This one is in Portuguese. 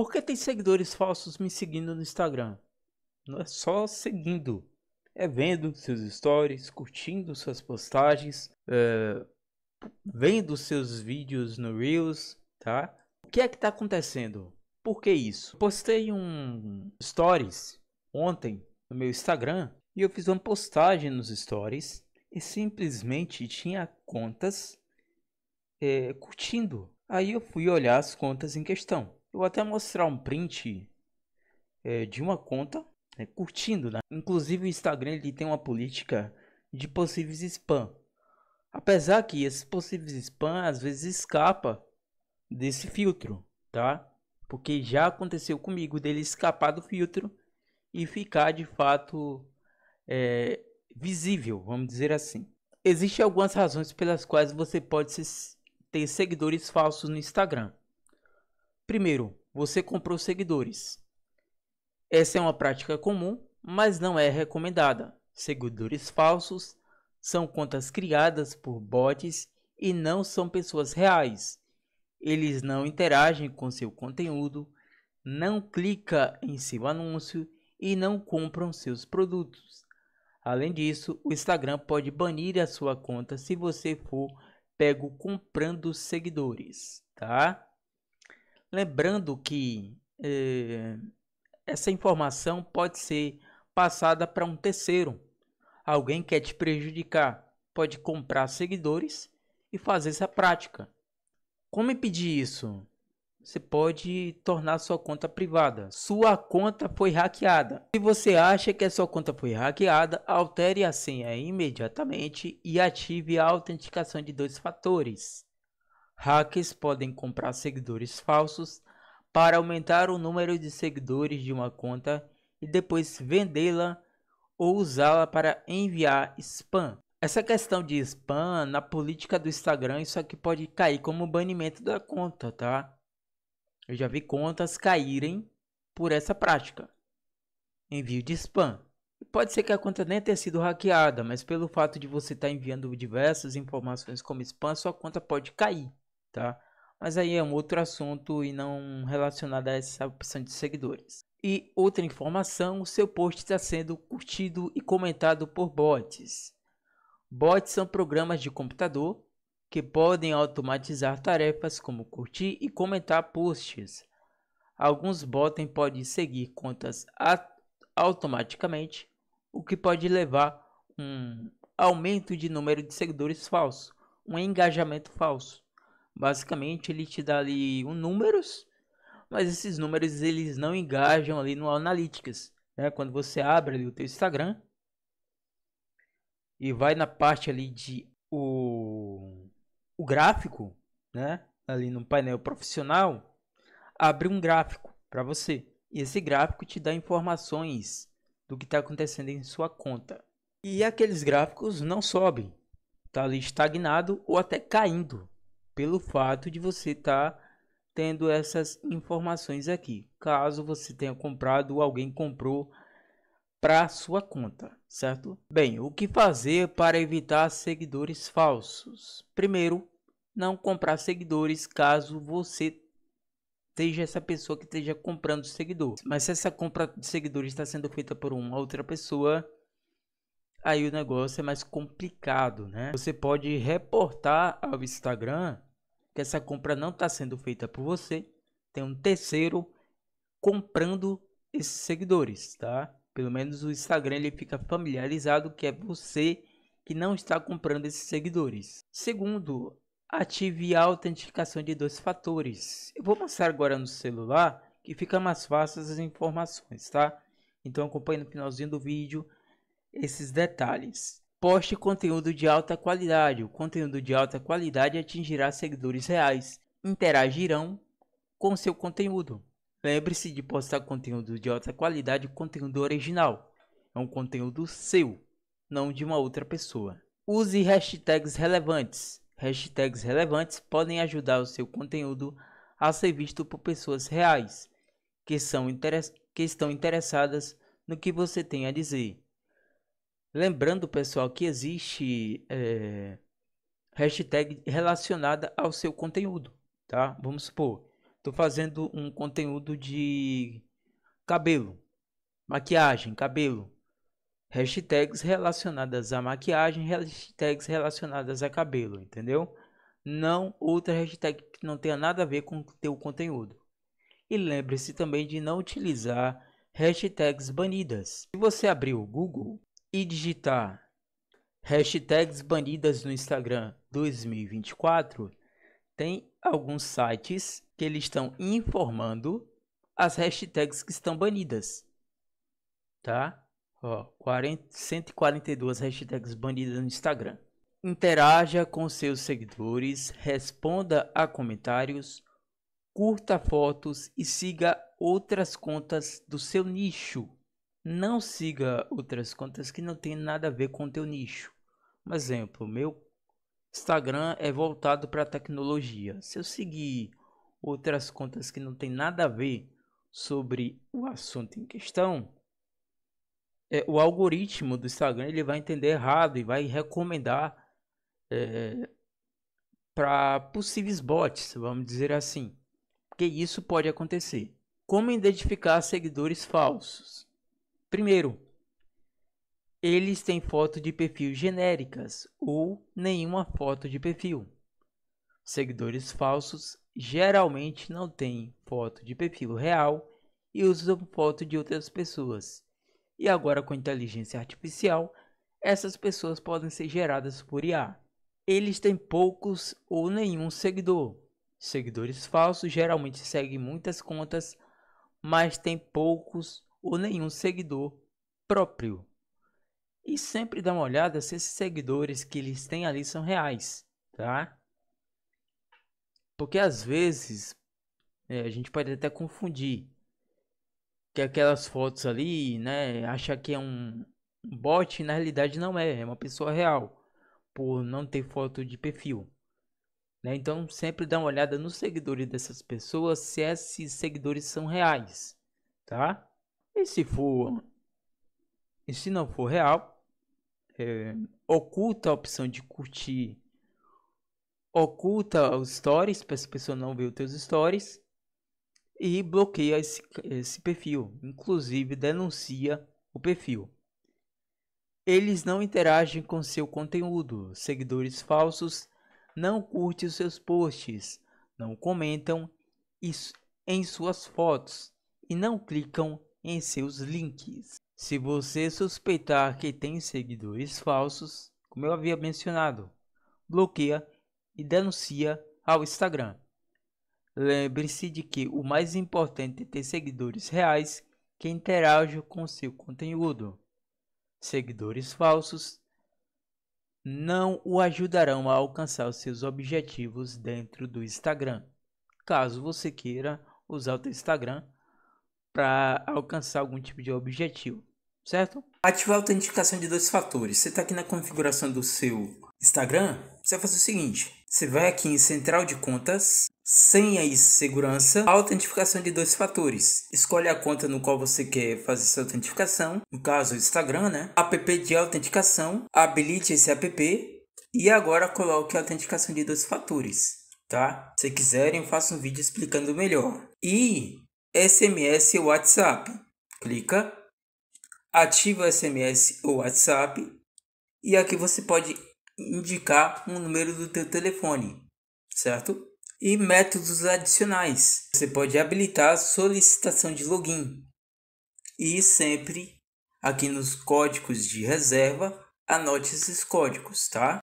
Por que tem seguidores falsos me seguindo no Instagram? Não é só seguindo, é vendo seus stories, curtindo suas postagens, é, vendo seus vídeos no Reels, tá? O que é que está acontecendo? Por que isso? Postei um stories ontem no meu Instagram e eu fiz uma postagem nos stories e simplesmente tinha contas é, curtindo. Aí eu fui olhar as contas em questão. Eu vou até mostrar um print é, de uma conta né, curtindo, né? Inclusive o Instagram ele tem uma política de possíveis spam. Apesar que esses possíveis spam às vezes escapa desse filtro, tá? Porque já aconteceu comigo dele escapar do filtro e ficar de fato é, visível, vamos dizer assim. Existem algumas razões pelas quais você pode ter seguidores falsos no Instagram. Primeiro, você comprou seguidores. Essa é uma prática comum, mas não é recomendada. Seguidores falsos são contas criadas por bots e não são pessoas reais. Eles não interagem com seu conteúdo, não clica em seu anúncio e não compram seus produtos. Além disso, o Instagram pode banir a sua conta se você for pego comprando seguidores, tá? Lembrando que eh, essa informação pode ser passada para um terceiro. Alguém quer te prejudicar, pode comprar seguidores e fazer essa prática. Como impedir isso? Você pode tornar sua conta privada. Sua conta foi hackeada. Se você acha que a sua conta foi hackeada, altere a senha imediatamente e ative a autenticação de dois fatores. Hackers podem comprar seguidores falsos para aumentar o número de seguidores de uma conta e depois vendê-la ou usá-la para enviar spam. Essa questão de spam na política do Instagram, isso aqui pode cair como banimento da conta, tá? Eu já vi contas caírem por essa prática. Envio de spam. Pode ser que a conta nem tenha sido hackeada, mas pelo fato de você estar tá enviando diversas informações como spam, sua conta pode cair tá? Mas aí é um outro assunto e não relacionado a essa opção de seguidores. E outra informação, o seu post está sendo curtido e comentado por bots. Bots são programas de computador que podem automatizar tarefas como curtir e comentar posts. Alguns bots podem seguir contas automaticamente, o que pode levar um aumento de número de seguidores falso, um engajamento falso. Basicamente, ele te dá ali um números, mas esses números eles não engajam ali no Analytics. Né? Quando você abre ali o teu Instagram e vai na parte ali de o, o gráfico, né? ali no painel profissional, abre um gráfico para você. E esse gráfico te dá informações do que está acontecendo em sua conta. E aqueles gráficos não sobem, está ali estagnado ou até caindo pelo fato de você estar tá tendo essas informações aqui. Caso você tenha comprado ou alguém comprou para sua conta, certo? Bem, o que fazer para evitar seguidores falsos? Primeiro, não comprar seguidores caso você seja essa pessoa que esteja comprando seguidor. Mas se essa compra de seguidores está sendo feita por uma outra pessoa, aí o negócio é mais complicado, né? Você pode reportar ao Instagram que essa compra não está sendo feita por você, tem um terceiro comprando esses seguidores, tá? Pelo menos o Instagram ele fica familiarizado que é você que não está comprando esses seguidores. Segundo, ative a autenticação de dois fatores. Eu vou mostrar agora no celular que fica mais fácil as informações, tá? Então acompanhe no finalzinho do vídeo esses detalhes. Poste conteúdo de alta qualidade. O conteúdo de alta qualidade atingirá seguidores reais, interagirão com seu conteúdo. Lembre-se de postar conteúdo de alta qualidade, conteúdo original. É um conteúdo seu, não de uma outra pessoa. Use hashtags relevantes. Hashtags relevantes podem ajudar o seu conteúdo a ser visto por pessoas reais que, são que estão interessadas no que você tem a dizer. Lembrando, pessoal, que existe é, hashtag relacionada ao seu conteúdo, tá? Vamos supor, estou fazendo um conteúdo de cabelo, maquiagem, cabelo. Hashtags relacionadas à maquiagem, hashtags relacionadas a cabelo, entendeu? Não outra hashtag que não tenha nada a ver com o teu conteúdo. E lembre-se também de não utilizar hashtags banidas. Se você abrir o Google, e digitar hashtags banidas no Instagram 2024, tem alguns sites que eles estão informando as hashtags que estão banidas. Tá? Ó, 40, 142 hashtags banidas no Instagram. Interaja com seus seguidores, responda a comentários, curta fotos e siga outras contas do seu nicho. Não siga outras contas que não tem nada a ver com o teu nicho. Um exemplo, meu Instagram é voltado para tecnologia. Se eu seguir outras contas que não tem nada a ver sobre o assunto em questão, é, o algoritmo do Instagram ele vai entender errado e vai recomendar é, para possíveis bots, vamos dizer assim. Porque isso pode acontecer. Como identificar seguidores falsos? Primeiro, eles têm foto de perfil genéricas ou nenhuma foto de perfil. Seguidores falsos geralmente não têm foto de perfil real e usam foto de outras pessoas. E agora com inteligência artificial, essas pessoas podem ser geradas por IA. Eles têm poucos ou nenhum seguidor. Seguidores falsos geralmente seguem muitas contas, mas têm poucos ou nenhum seguidor próprio. E sempre dá uma olhada se esses seguidores que eles têm ali são reais, tá? Porque às vezes é, a gente pode até confundir que aquelas fotos ali, né, achar que é um bot, na realidade não é, é uma pessoa real, por não ter foto de perfil. Né? Então sempre dá uma olhada nos seguidores dessas pessoas se esses seguidores são reais, tá? E se for, e se não for real, é, oculta a opção de curtir, oculta os stories para essa pessoa não ver os teus stories e bloqueia esse, esse perfil, inclusive denuncia o perfil. Eles não interagem com seu conteúdo, seguidores falsos não curtem os seus posts, não comentam isso em suas fotos e não clicam em seus links. Se você suspeitar que tem seguidores falsos, como eu havia mencionado, bloqueia e denuncia ao Instagram. Lembre-se de que o mais importante é ter seguidores reais que interajam com seu conteúdo. Seguidores falsos não o ajudarão a alcançar seus objetivos dentro do Instagram. Caso você queira usar o Instagram para alcançar algum tipo de objetivo, certo? Ativar a autenticação de dois fatores. Você está aqui na configuração do seu Instagram, você vai fazer o seguinte: você vai aqui em Central de Contas, Senha e Segurança, Autentificação de dois fatores. Escolhe a conta no qual você quer fazer sua autenticação, no caso o Instagram, né? App de autenticação, habilite esse app e agora coloque a autenticação de dois fatores, tá? Se quiserem, faço um vídeo explicando melhor. E SMS e WhatsApp. Clica, ativa SMS ou WhatsApp e aqui você pode indicar um número do teu telefone, certo? E métodos adicionais. Você pode habilitar a solicitação de login. E sempre aqui nos códigos de reserva, anote esses códigos, tá?